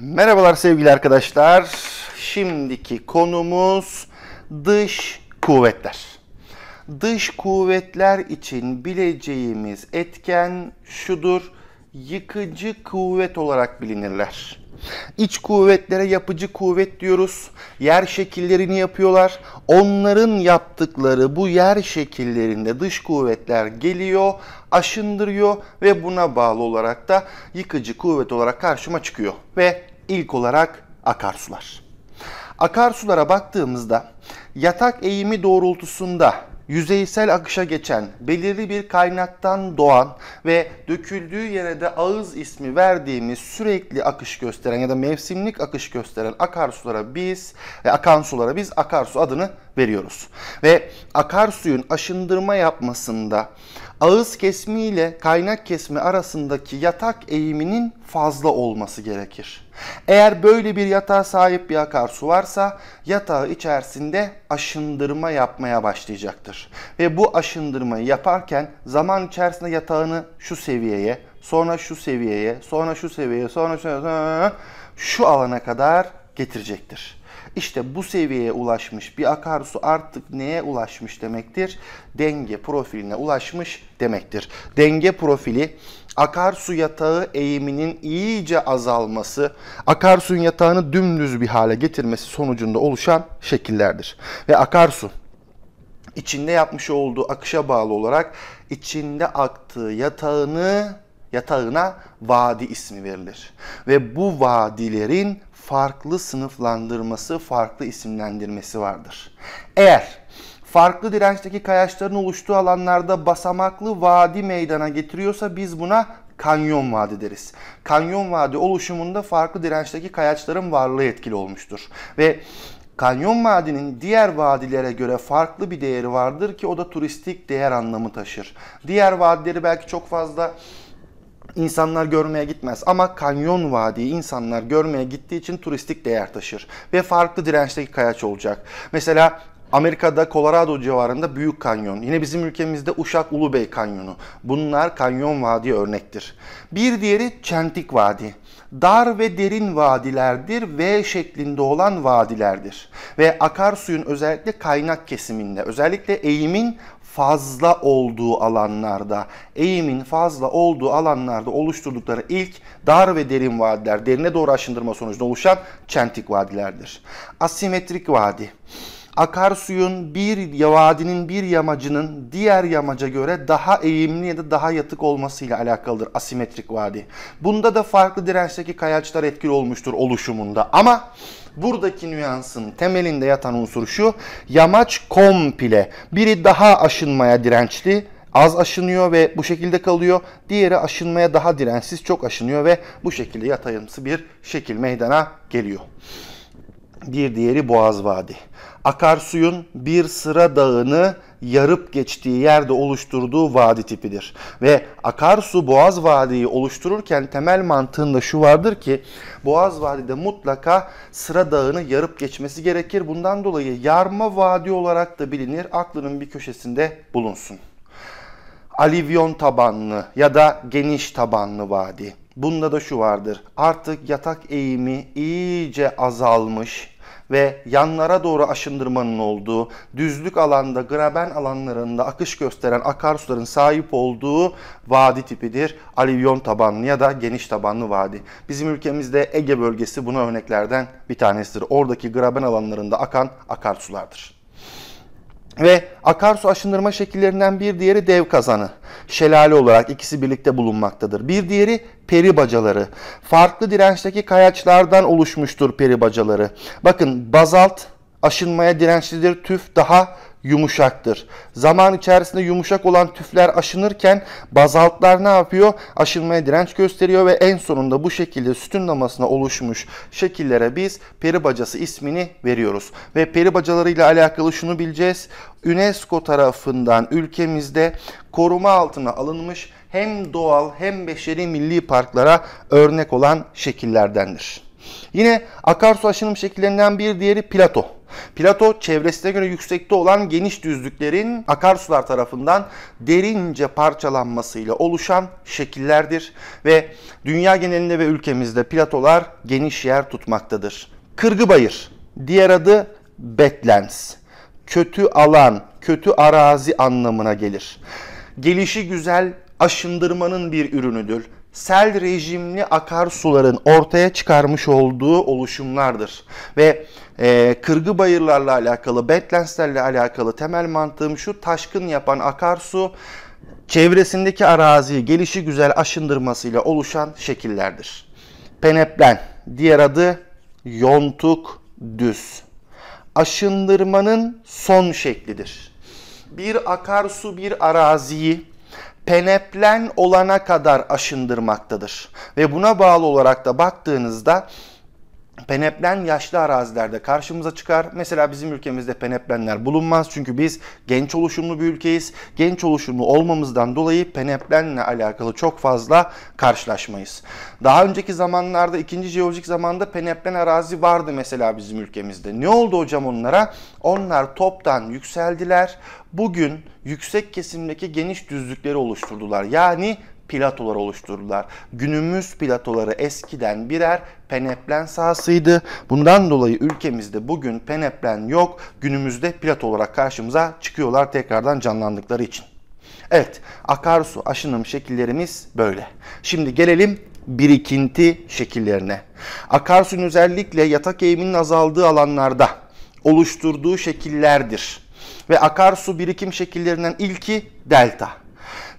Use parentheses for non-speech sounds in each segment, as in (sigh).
Merhabalar sevgili arkadaşlar. Şimdiki konumuz dış kuvvetler. Dış kuvvetler için bileceğimiz etken şudur. Yıkıcı kuvvet olarak bilinirler. İç kuvvetlere yapıcı kuvvet diyoruz. Yer şekillerini yapıyorlar. Onların yaptıkları bu yer şekillerinde dış kuvvetler geliyor, aşındırıyor ve buna bağlı olarak da yıkıcı kuvvet olarak karşıma çıkıyor ve ilk olarak akarsular. Akarsulara baktığımızda yatak eğimi doğrultusunda yüzeysel akışa geçen, belirli bir kaynaktan doğan ve döküldüğü yere de ağız ismi verdiğimiz sürekli akış gösteren ya da mevsimlik akış gösteren akarsulara biz ve akan sulara biz akarsu adını veriyoruz. Ve akarsuyun aşındırma yapmasında ağız kesimi ile kaynak kesimi arasındaki yatak eğiminin fazla olması gerekir. Eğer böyle bir yatağa sahip bir akarsu varsa yatağı içerisinde aşındırma yapmaya başlayacaktır. Ve bu aşındırmayı yaparken zaman içerisinde yatağını şu seviyeye, sonra şu seviyeye, sonra şu seviyeye, sonra şu, sonra şu alana kadar getirecektir. İşte bu seviyeye ulaşmış bir akarsu artık neye ulaşmış demektir? Denge profiline ulaşmış demektir. Denge profili akarsu yatağı eğiminin iyice azalması, akarsuyun yatağını dümdüz bir hale getirmesi sonucunda oluşan şekillerdir. Ve akarsu içinde yapmış olduğu akışa bağlı olarak içinde aktığı yatağını yatağına vadi ismi verilir. Ve bu vadilerin farklı sınıflandırması, farklı isimlendirmesi vardır. Eğer farklı dirençteki kayaçların oluştuğu alanlarda basamaklı vadi meydana getiriyorsa biz buna kanyon vadi deriz. Kanyon vadi oluşumunda farklı dirençteki kayaçların varlığı etkili olmuştur. Ve Kanyon Vadi'nin diğer vadilere göre farklı bir değeri vardır ki o da turistik değer anlamı taşır. Diğer vadileri belki çok fazla insanlar görmeye gitmez ama Kanyon Vadii insanlar görmeye gittiği için turistik değer taşır ve farklı dirençteki kayaç olacak. Mesela Amerika'da Colorado civarında Büyük Kanyon, yine bizim ülkemizde Uşak Ulubey Kanyonu. Bunlar Kanyon Vadi örnektir. Bir diğeri Çentik Vadi dar ve derin vadilerdir, V şeklinde olan vadilerdir. Ve akarsuyun özellikle kaynak kesiminde, özellikle eğimin fazla olduğu alanlarda, eğimin fazla olduğu alanlarda oluşturdukları ilk dar ve derin vadiler, derine doğru aşındırma sonucunda oluşan çentik vadilerdir. Asimetrik vadi akarsuyun bir vadinin bir yamacının diğer yamaca göre daha eğimli ya da daha yatık olmasıyla alakalıdır asimetrik vadi. Bunda da farklı dirençteki kayaçlar etkili olmuştur oluşumunda ama buradaki nüansın temelinde yatan unsur şu yamaç komple biri daha aşınmaya dirençli az aşınıyor ve bu şekilde kalıyor. Diğeri aşınmaya daha dirensiz, çok aşınıyor ve bu şekilde yatayımsı bir şekil meydana geliyor bir diğeri Boğaz Vadi. Akarsuyun bir sıra dağını yarıp geçtiği yerde oluşturduğu vadi tipidir. Ve akarsu Boğaz Vadi'yi oluştururken temel mantığında şu vardır ki Boğaz Vadi'de mutlaka sıra dağını yarıp geçmesi gerekir. Bundan dolayı yarma vadi olarak da bilinir. Aklının bir köşesinde bulunsun. Alivyon tabanlı ya da geniş tabanlı vadi Bunda da şu vardır. Artık yatak eğimi iyice azalmış ve yanlara doğru aşındırmanın olduğu, düzlük alanda, graben alanlarında akış gösteren akarsuların sahip olduğu vadi tipidir. Alivyon tabanlı ya da geniş tabanlı vadi. Bizim ülkemizde Ege bölgesi buna örneklerden bir tanesidir. Oradaki graben alanlarında akan akarsulardır. Ve akarsu aşındırma şekillerinden bir diğeri dev kazanı. Şelale olarak ikisi birlikte bulunmaktadır. Bir diğeri peri bacaları. Farklı dirençteki kayaçlardan oluşmuştur peri bacaları. Bakın bazalt aşınmaya dirençlidir, tüf daha yumuşaktır. Zaman içerisinde yumuşak olan tüfler aşınırken bazaltlar ne yapıyor? Aşınmaya direnç gösteriyor ve en sonunda bu şekilde sütunlamasına oluşmuş şekillere biz peri bacası ismini veriyoruz. Ve peri bacalarıyla alakalı şunu bileceğiz. UNESCO tarafından ülkemizde koruma altına alınmış hem doğal hem beşeri milli parklara örnek olan şekillerdendir. Yine akarsu aşınım şekillerinden bir diğeri plato. Plato çevresine göre yüksekte olan geniş düzlüklerin akarsular tarafından derince parçalanmasıyla oluşan şekillerdir ve dünya genelinde ve ülkemizde platolar geniş yer tutmaktadır. Kırgı bayır, diğer adı Badlands, kötü alan, kötü arazi anlamına gelir. Gelişi güzel aşındırmanın bir ürünüdür sel rejimli akarsuların ortaya çıkarmış olduğu oluşumlardır. Ve e, kırgı bayırlarla alakalı, Badlands'lerle alakalı temel mantığım şu taşkın yapan akarsu çevresindeki araziyi gelişi güzel aşındırmasıyla oluşan şekillerdir. Peneplen, diğer adı yontuk düz. Aşındırmanın son şeklidir. Bir akarsu bir araziyi peneplen olana kadar aşındırmaktadır. Ve buna bağlı olarak da baktığınızda peneplen yaşlı arazilerde karşımıza çıkar. Mesela bizim ülkemizde peneplenler bulunmaz. Çünkü biz genç oluşumlu bir ülkeyiz. Genç oluşumlu olmamızdan dolayı peneplenle alakalı çok fazla karşılaşmayız. Daha önceki zamanlarda, ikinci jeolojik zamanda peneplen arazi vardı mesela bizim ülkemizde. Ne oldu hocam onlara? Onlar toptan yükseldiler. Bugün yüksek kesimdeki geniş düzlükleri oluşturdular. Yani platolar oluşturdular. Günümüz platoları eskiden birer peneplen sahasıydı. Bundan dolayı ülkemizde bugün peneplen yok. Günümüzde plato olarak karşımıza çıkıyorlar tekrardan canlandıkları için. Evet, akarsu aşınım şekillerimiz böyle. Şimdi gelelim birikinti şekillerine. Akarsun özellikle yatak eğiminin azaldığı alanlarda oluşturduğu şekillerdir. Ve akarsu birikim şekillerinden ilki delta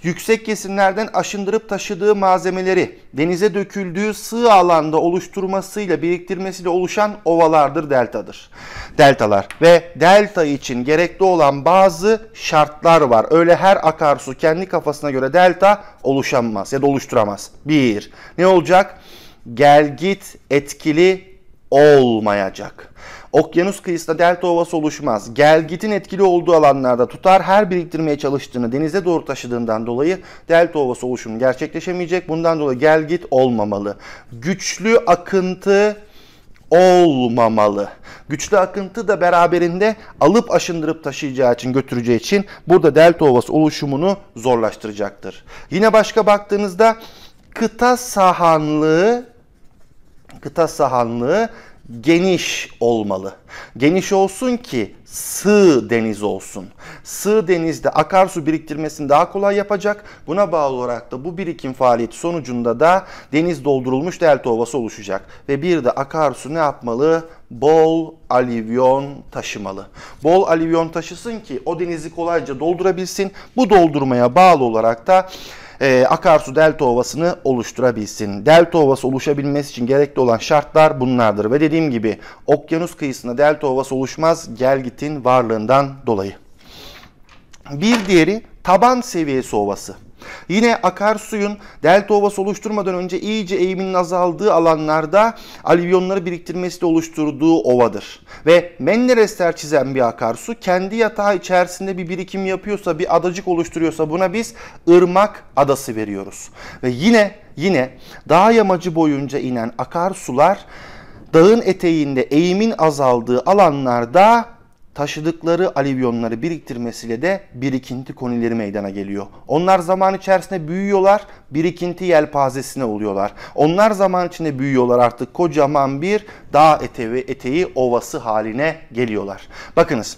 yüksek kesimlerden aşındırıp taşıdığı malzemeleri denize döküldüğü sığ alanda oluşturmasıyla biriktirmesiyle oluşan ovalardır deltadır. Deltalar ve delta için gerekli olan bazı şartlar var. Öyle her akarsu kendi kafasına göre delta oluşamaz ya da oluşturamaz. Bir, ne olacak? Gelgit etkili olmayacak. Okyanus kıyısında delta ovası oluşmaz. Gelgitin etkili olduğu alanlarda tutar her biriktirmeye çalıştığını denize doğru taşıdığından dolayı delta ovası oluşumu gerçekleşemeyecek. Bundan dolayı gelgit olmamalı. Güçlü akıntı olmamalı. Güçlü akıntı da beraberinde alıp aşındırıp taşıyacağı için götüreceği için burada delta ovası oluşumunu zorlaştıracaktır. Yine başka baktığınızda kıta sahanlığı kıta sahanlığı geniş olmalı. Geniş olsun ki sığ deniz olsun. Sığ denizde akarsu biriktirmesini daha kolay yapacak. Buna bağlı olarak da bu birikim faaliyeti sonucunda da deniz doldurulmuş delta ovası oluşacak. Ve bir de akarsu ne yapmalı? Bol alivyon taşımalı. Bol alivyon taşısın ki o denizi kolayca doldurabilsin. Bu doldurmaya bağlı olarak da e, akarsu delta ovasını oluşturabilsin. Delta ovası oluşabilmesi için gerekli olan şartlar bunlardır. Ve dediğim gibi okyanus kıyısında delta ovası oluşmaz gelgitin varlığından dolayı. Bir diğeri taban seviyesi ovası. Yine akarsuyun delta ovası oluşturmadan önce iyice eğiminin azaldığı alanlarda alivyonları biriktirmesi de oluşturduğu ovadır. Ve Menderesler çizen bir akarsu kendi yatağı içerisinde bir birikim yapıyorsa, bir adacık oluşturuyorsa buna biz ırmak adası veriyoruz. Ve yine yine dağ yamacı boyunca inen akarsular dağın eteğinde eğimin azaldığı alanlarda taşıdıkları alivyonları biriktirmesiyle de birikinti konileri meydana geliyor. Onlar zaman içerisinde büyüyorlar, birikinti yelpazesine oluyorlar. Onlar zaman içinde büyüyorlar artık kocaman bir dağ eteği, eteği ovası haline geliyorlar. Bakınız,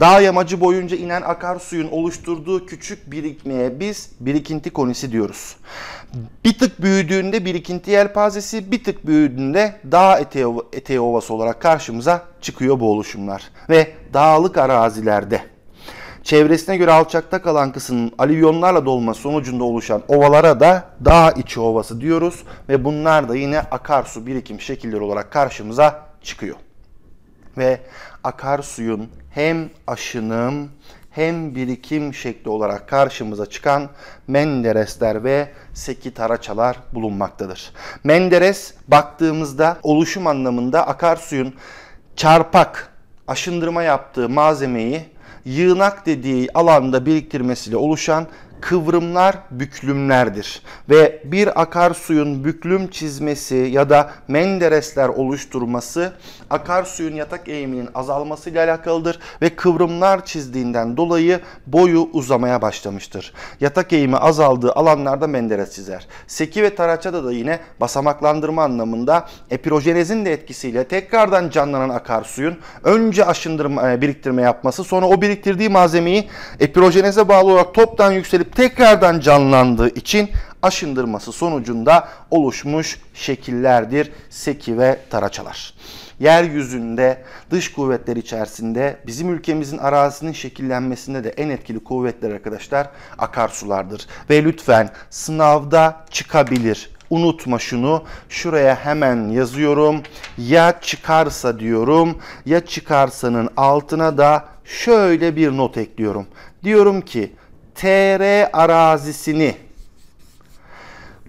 dağ yamacı boyunca inen akarsuyun oluşturduğu küçük birikmeye biz birikinti konisi diyoruz bir tık büyüdüğünde birikinti yelpazesi, bir tık büyüdüğünde dağ eteği, eteği ovası olarak karşımıza çıkıyor bu oluşumlar. Ve dağlık arazilerde çevresine göre alçakta kalan kısmın alüvyonlarla dolma sonucunda oluşan ovalara da dağ içi ovası diyoruz ve bunlar da yine akarsu birikim şekilleri olarak karşımıza çıkıyor. Ve akarsuyun hem aşınım hem birikim şekli olarak karşımıza çıkan Menderesler ve sekitaraçalar bulunmaktadır. Menderes baktığımızda oluşum anlamında akarsuyun çarpak aşındırma yaptığı malzemeyi yığınak dediği alanda biriktirmesiyle oluşan kıvrımlar büklümlerdir ve bir akarsuyun büklüm çizmesi ya da menderesler oluşturması akarsuyun yatak eğiminin azalmasıyla alakalıdır ve kıvrımlar çizdiğinden dolayı boyu uzamaya başlamıştır. Yatak eğimi azaldığı alanlarda menderes çizer. Seki ve taraçada da yine basamaklandırma anlamında epirojenezin de etkisiyle tekrardan canlanan akarsuyun önce aşındırma e, biriktirme yapması sonra o biriktirdiği malzemeyi epirojeneze bağlı olarak toptan yükselip edilip tekrardan canlandığı için aşındırması sonucunda oluşmuş şekillerdir seki ve taraçalar. Yeryüzünde dış kuvvetler içerisinde bizim ülkemizin arazisinin şekillenmesinde de en etkili kuvvetler arkadaşlar akarsulardır. Ve lütfen sınavda çıkabilir unutma şunu. Şuraya hemen yazıyorum. Ya çıkarsa diyorum. Ya çıkarsanın altına da şöyle bir not ekliyorum. Diyorum ki TR arazisini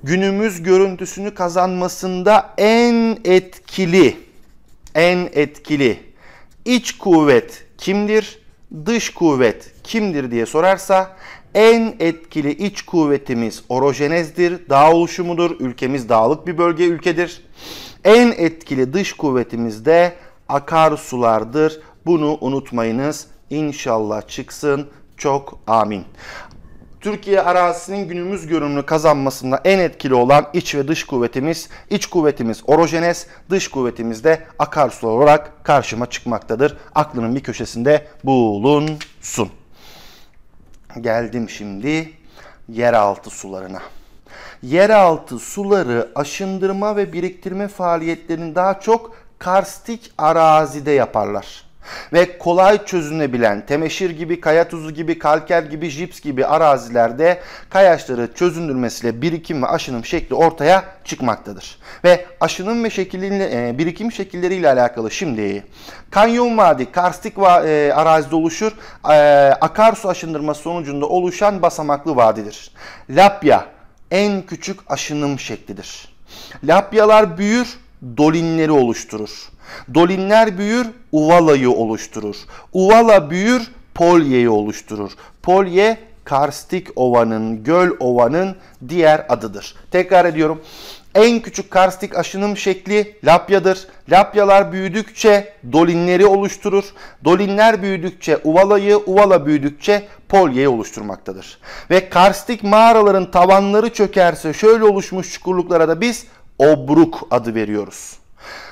günümüz görüntüsünü kazanmasında en etkili en etkili iç kuvvet kimdir? Dış kuvvet kimdir diye sorarsa en etkili iç kuvvetimiz orojenezdir, dağ oluşumudur. Ülkemiz dağlık bir bölge ülkedir. En etkili dış kuvvetimiz de akarsulardır. Bunu unutmayınız. İnşallah çıksın çok amin. Türkiye arazisinin günümüz görünümünü kazanmasında en etkili olan iç ve dış kuvvetimiz, iç kuvvetimiz orojenes, dış kuvvetimiz de akarsu olarak karşıma çıkmaktadır. Aklının bir köşesinde bulunsun. Geldim şimdi yeraltı sularına yeraltı suları aşındırma ve biriktirme faaliyetlerini daha çok karstik arazide yaparlar ve kolay çözünebilen temeşir gibi, kaya tuzu gibi, kalker gibi, jips gibi arazilerde kayaçları çözündürmesiyle birikim ve aşınım şekli ortaya çıkmaktadır. Ve aşınım ve şekilin, e, birikim şekilleriyle alakalı şimdi kanyon vadi, karstik va, e, arazide oluşur, e, akarsu aşındırma sonucunda oluşan basamaklı vadidir. Lapya en küçük aşınım şeklidir. Lapyalar büyür, dolinleri oluşturur. Dolinler büyür, uvalayı oluşturur. Uvala büyür, polyeyi oluşturur. Polye karstik ovanın, göl ovanın diğer adıdır. Tekrar ediyorum. En küçük karstik aşınım şekli lapyadır. Lapyalar büyüdükçe dolinleri oluşturur. Dolinler büyüdükçe uvalayı, uvala büyüdükçe polyeyi oluşturmaktadır. Ve karstik mağaraların tavanları çökerse şöyle oluşmuş çukurluklara da biz obruk adı veriyoruz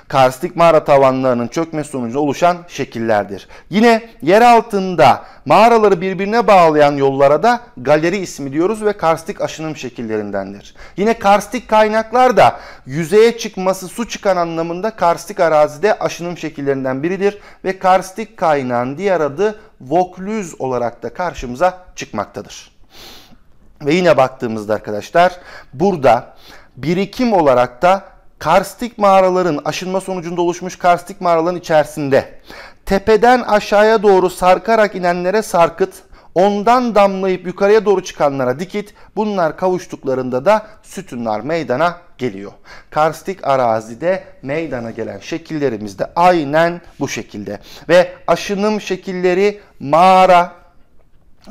karstik mağara tavanlarının çökme sonucu oluşan şekillerdir. Yine yer altında mağaraları birbirine bağlayan yollara da galeri ismi diyoruz ve karstik aşınım şekillerindendir. Yine karstik kaynaklar da yüzeye çıkması su çıkan anlamında karstik arazide aşınım şekillerinden biridir ve karstik kaynağın diğer adı voklüz olarak da karşımıza çıkmaktadır. Ve yine baktığımızda arkadaşlar burada birikim olarak da karstik mağaraların aşınma sonucunda oluşmuş karstik mağaraların içerisinde tepeden aşağıya doğru sarkarak inenlere sarkıt, ondan damlayıp yukarıya doğru çıkanlara dikit, bunlar kavuştuklarında da sütunlar meydana geliyor. Karstik arazide meydana gelen şekillerimiz de aynen bu şekilde. Ve aşınım şekilleri mağara,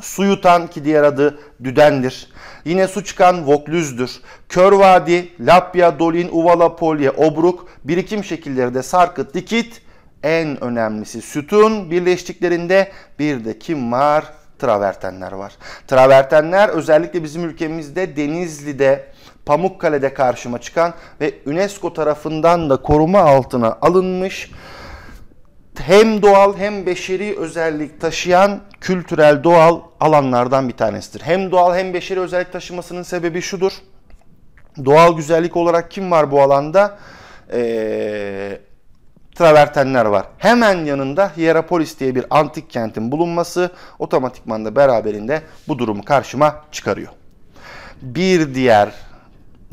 su yutan ki diğer adı düdendir. Yine su çıkan Voklüz'dür. Körvadi, Lapya, Dolin, Uvala, Polye, Obruk, birikim şekilleri de Sarkıt, Dikit, en önemlisi sütun birleştiklerinde bir de kim var? Travertenler var. Travertenler özellikle bizim ülkemizde Denizli'de Pamukkale'de karşıma çıkan ve UNESCO tarafından da koruma altına alınmış hem doğal hem beşeri özellik taşıyan kültürel doğal alanlardan bir tanesidir. Hem doğal hem beşeri özellik taşımasının sebebi şudur. Doğal güzellik olarak kim var bu alanda? Ee, travertenler var. Hemen yanında Hierapolis diye bir antik kentin bulunması otomatikman da beraberinde bu durumu karşıma çıkarıyor. Bir diğer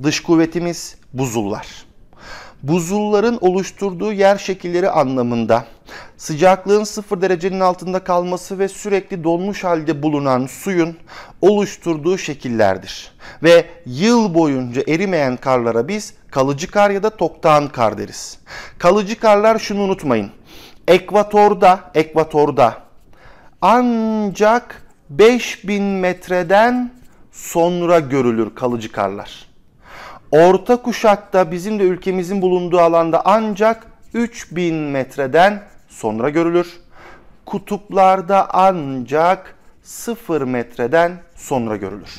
dış kuvvetimiz buzullar buzulların oluşturduğu yer şekilleri anlamında sıcaklığın 0 derecenin altında kalması ve sürekli donmuş halde bulunan suyun oluşturduğu şekillerdir. Ve yıl boyunca erimeyen karlara biz kalıcı kar ya da toktan kar deriz. Kalıcı karlar şunu unutmayın. Ekvatorda, ekvatorda ancak 5000 metreden sonra görülür kalıcı karlar. Orta kuşakta bizim de ülkemizin bulunduğu alanda ancak 3000 metreden sonra görülür. Kutuplarda ancak 0 metreden sonra görülür.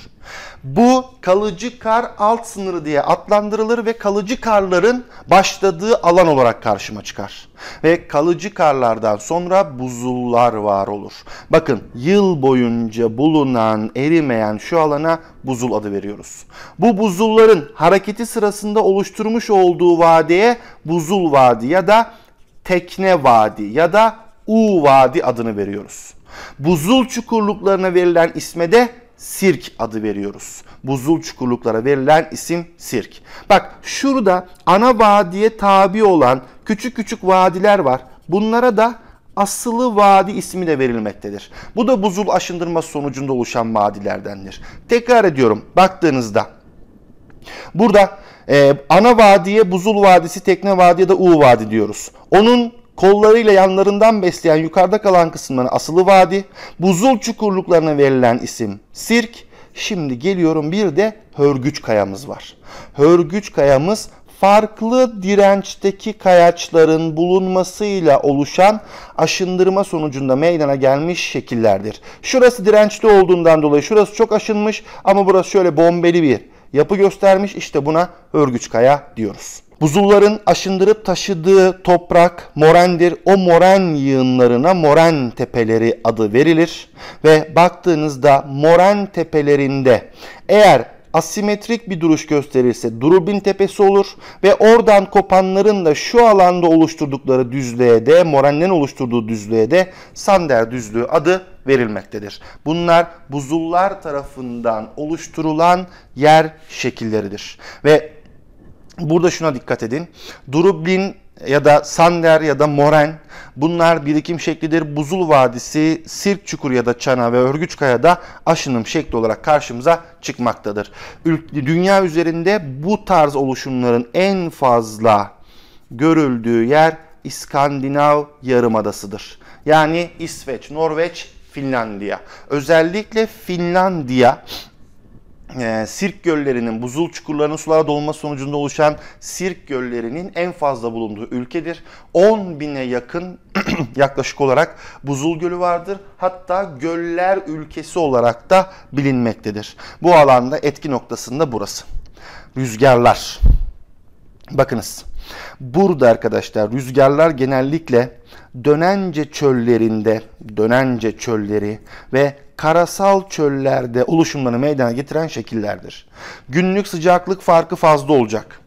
Bu kalıcı kar alt sınırı diye adlandırılır ve kalıcı karların başladığı alan olarak karşıma çıkar. Ve kalıcı karlardan sonra buzullar var olur. Bakın yıl boyunca bulunan erimeyen şu alana buzul adı veriyoruz. Bu buzulların hareketi sırasında oluşturmuş olduğu vadeye buzul vadi ya da tekne vadi ya da U vadi adını veriyoruz. Buzul çukurluklarına verilen isme de sirk adı veriyoruz. Buzul çukurluklara verilen isim sirk. Bak şurada ana vadiye tabi olan küçük küçük vadiler var. Bunlara da asılı vadi ismi de verilmektedir. Bu da buzul aşındırma sonucunda oluşan vadilerdendir. Tekrar ediyorum baktığınızda burada e, ana vadiye buzul vadisi, tekne vadiye de U vadi diyoruz. Onun kollarıyla yanlarından besleyen yukarıda kalan kısımlarına asılı vadi, buzul çukurluklarına verilen isim sirk. Şimdi geliyorum bir de hörgüç kayamız var. Hörgüç kayamız farklı dirençteki kayaçların bulunmasıyla oluşan aşındırma sonucunda meydana gelmiş şekillerdir. Şurası dirençli olduğundan dolayı şurası çok aşınmış ama burası şöyle bombeli bir yapı göstermiş. İşte buna örgüç kaya diyoruz. Buzulların aşındırıp taşıdığı toprak morendir. O moren yığınlarına moren tepeleri adı verilir. Ve baktığınızda moren tepelerinde eğer asimetrik bir duruş gösterirse Durubin tepesi olur ve oradan kopanların da şu alanda oluşturdukları düzlüğe de Moren'den oluşturduğu düzlüğe de Sander düzlüğü adı verilmektedir. Bunlar buzullar tarafından oluşturulan yer şekilleridir. Ve Burada şuna dikkat edin. Durublin ya da Sander ya da Moren bunlar birikim şeklidir. Buzul Vadisi, Sirk Çukur ya da Çana ve örgüç kaya da aşınım şekli olarak karşımıza çıkmaktadır. Dünya üzerinde bu tarz oluşumların en fazla görüldüğü yer İskandinav Yarımadası'dır. Yani İsveç, Norveç, Finlandiya. Özellikle Finlandiya e, sirk göllerinin buzul çukurlarının sulara dolma sonucunda oluşan sirk göllerinin en fazla bulunduğu ülkedir. 10 bine yakın (clears throat) yaklaşık olarak buzul gölü vardır. Hatta göller ülkesi olarak da bilinmektedir. Bu alanda etki noktasında burası. Rüzgarlar. Bakınız. Burada arkadaşlar rüzgarlar genellikle Dönence çöllerinde, Dönence çölleri ve karasal çöllerde oluşumlarını meydana getiren şekillerdir. Günlük sıcaklık farkı fazla olacak.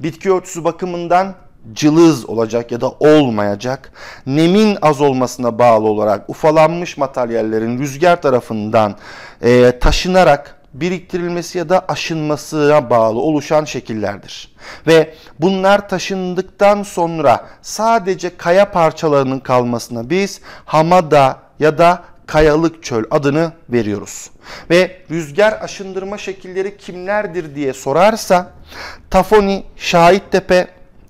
Bitki örtüsü bakımından cılız olacak ya da olmayacak. Nemin az olmasına bağlı olarak ufalanmış materyallerin rüzgar tarafından e, taşınarak biriktirilmesi ya da aşınmasına bağlı oluşan şekillerdir. Ve bunlar taşındıktan sonra sadece kaya parçalarının kalmasına biz hamada ya da kayalık çöl adını veriyoruz. Ve rüzgar aşındırma şekilleri kimlerdir diye sorarsa Tafoni, Şahittepe,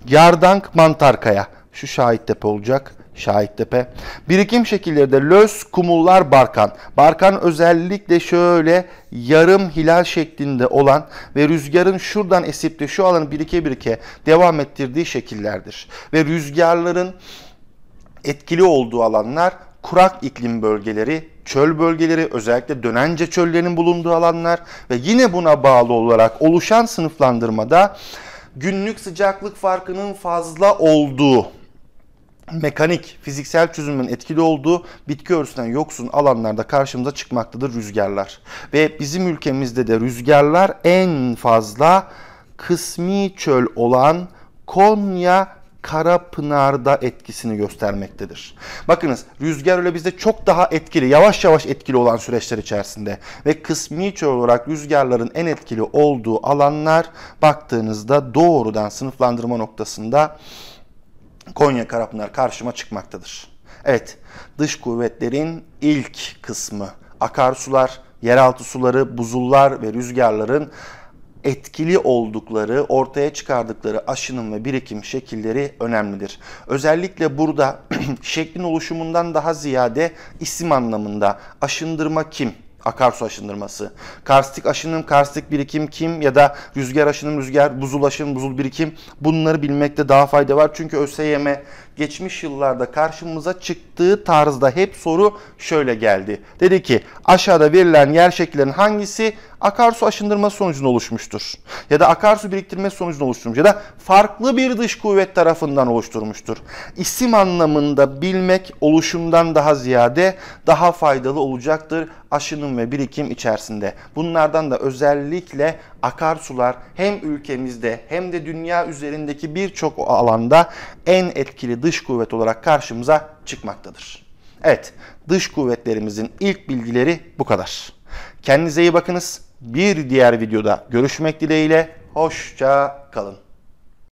Yardank, Mantarkaya. Şu Şahittepe olacak. Şahittepe. Birikim şekilleri de löz, kumullar, barkan. Barkan özellikle şöyle yarım hilal şeklinde olan ve rüzgarın şuradan esip de şu alanı birike birike devam ettirdiği şekillerdir. Ve rüzgarların etkili olduğu alanlar kurak iklim bölgeleri, çöl bölgeleri, özellikle dönence çöllerinin bulunduğu alanlar ve yine buna bağlı olarak oluşan sınıflandırmada günlük sıcaklık farkının fazla olduğu mekanik, fiziksel çözümün etkili olduğu bitki örtüsünden yoksun alanlarda karşımıza çıkmaktadır rüzgarlar. Ve bizim ülkemizde de rüzgarlar en fazla kısmi çöl olan Konya Karapınar'da etkisini göstermektedir. Bakınız rüzgar öyle bizde çok daha etkili, yavaş yavaş etkili olan süreçler içerisinde ve kısmi olarak rüzgarların en etkili olduğu alanlar baktığınızda doğrudan sınıflandırma noktasında Konya Karapınar karşıma çıkmaktadır. Evet, dış kuvvetlerin ilk kısmı akarsular, yeraltı suları, buzullar ve rüzgarların etkili oldukları, ortaya çıkardıkları aşının ve birikim şekilleri önemlidir. Özellikle burada (clears throat) şeklin oluşumundan daha ziyade isim anlamında aşındırma kim? Akarsu aşındırması. Karstik aşınım, karstik birikim kim ya da rüzgar aşınım, rüzgar, buzul aşınım, buzul birikim bunları bilmekte daha fayda var. Çünkü ÖSYM geçmiş yıllarda karşımıza çıktığı tarzda hep soru şöyle geldi. Dedi ki aşağıda verilen yer şekillerinin hangisi akarsu aşındırma sonucunda oluşmuştur? Ya da akarsu biriktirme sonucunda oluşturmuş ya da farklı bir dış kuvvet tarafından oluşturmuştur. İsim anlamında bilmek oluşumdan daha ziyade daha faydalı olacaktır aşınım ve birikim içerisinde. Bunlardan da özellikle akarsular hem ülkemizde hem de dünya üzerindeki birçok alanda en etkili dış kuvvet olarak karşımıza çıkmaktadır. Evet, dış kuvvetlerimizin ilk bilgileri bu kadar. Kendinize iyi bakınız. Bir diğer videoda görüşmek dileğiyle. Hoşça kalın.